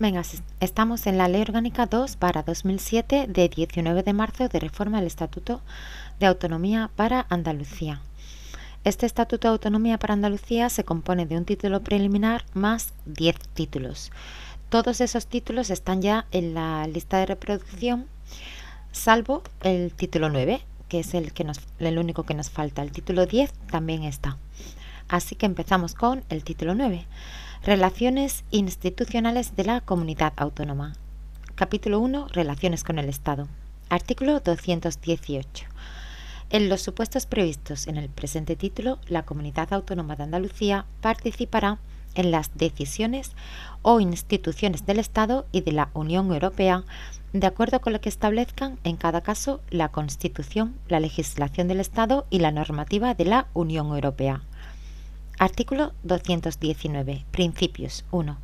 Venga, estamos en la Ley Orgánica 2 para 2007 de 19 de marzo de reforma del Estatuto de Autonomía para Andalucía. Este Estatuto de Autonomía para Andalucía se compone de un título preliminar más 10 títulos. Todos esos títulos están ya en la lista de reproducción, salvo el título 9, que es el, que nos, el único que nos falta. El título 10 también está. Así que empezamos con el título 9. Relaciones institucionales de la comunidad autónoma. Capítulo 1. Relaciones con el Estado. Artículo 218. En los supuestos previstos en el presente título, la Comunidad Autónoma de Andalucía participará en las decisiones o instituciones del Estado y de la Unión Europea, de acuerdo con lo que establezcan en cada caso la Constitución, la legislación del Estado y la normativa de la Unión Europea. Artículo 219. Principios. 1.